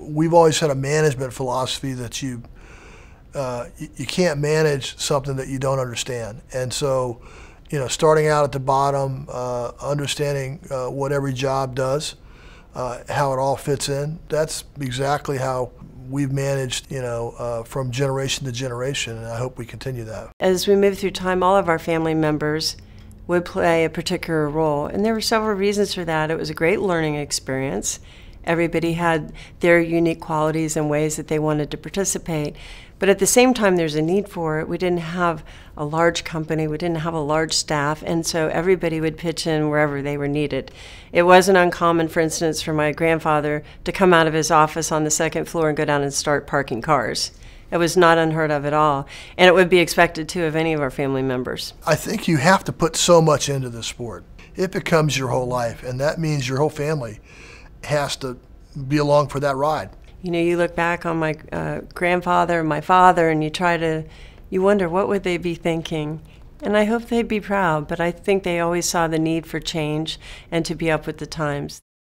We've always had a management philosophy that you uh, you can't manage something that you don't understand, and so you know starting out at the bottom, uh, understanding uh, what every job does, uh, how it all fits in. That's exactly how we've managed, you know, uh, from generation to generation, and I hope we continue that. As we move through time, all of our family members would play a particular role, and there were several reasons for that. It was a great learning experience. Everybody had their unique qualities and ways that they wanted to participate. But at the same time, there's a need for it. We didn't have a large company, we didn't have a large staff, and so everybody would pitch in wherever they were needed. It wasn't uncommon, for instance, for my grandfather to come out of his office on the second floor and go down and start parking cars. It was not unheard of at all, and it would be expected too of any of our family members. I think you have to put so much into the sport. It becomes your whole life, and that means your whole family has to be along for that ride. You know, you look back on my uh, grandfather and my father, and you try to, you wonder what would they be thinking. And I hope they'd be proud, but I think they always saw the need for change and to be up with the times.